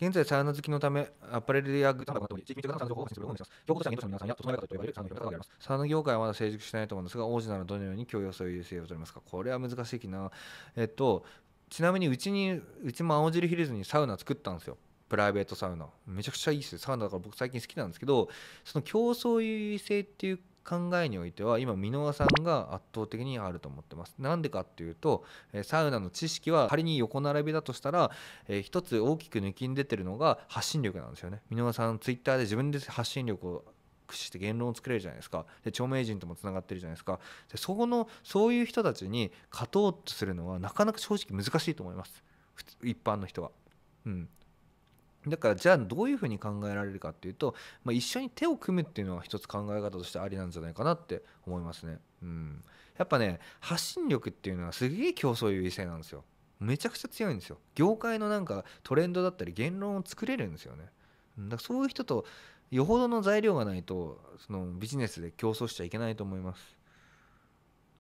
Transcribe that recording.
現在、サウナ好きのため、アパレルやグッズ販売などに地域密着なサウナ情報を発信するようにします。競合者の皆さんや、整え方といわれるサウナ業界があります。サウナ業界はまだ成熟してないと思うんですが、王子ならどのように共用性を優勢を取りますかこれは難しいな。えっと、ちなみにうちに、うちも青汁ヒルズにサウナ作ったんですよ。プライベートサウナめちゃくちゃいいですよサウナだから僕最近好きなんですけどその競争優位性っていう考えにおいては今箕輪さんが圧倒的にあると思ってます。なんでかっていうとサウナの知識は仮に横並びだとしたら一つ大きく抜きん出てるのが発信力なんですよね。箕輪さんツイッターで自分で発信力を駆使して言論を作れるじゃないですかで著名人ともつながってるじゃないですかでそこのそういう人たちに勝とうとするのはなかなか正直難しいと思います一般の人は。うん、だからじゃあどういうふうに考えられるかっていうと、まあ、一緒に手を組むっていうのは一つ考え方としてありなんじゃないかなって思いますね。うん、やっぱね発信力っていうのはすげえ競争優位性なんですよ。めちゃくちゃ強いんですよ。業界のなんかトレンドだったり言論を作れるんですよね。だからそういう人とよほどの材料がないとそのビジネスで競争しちゃいけないと思います。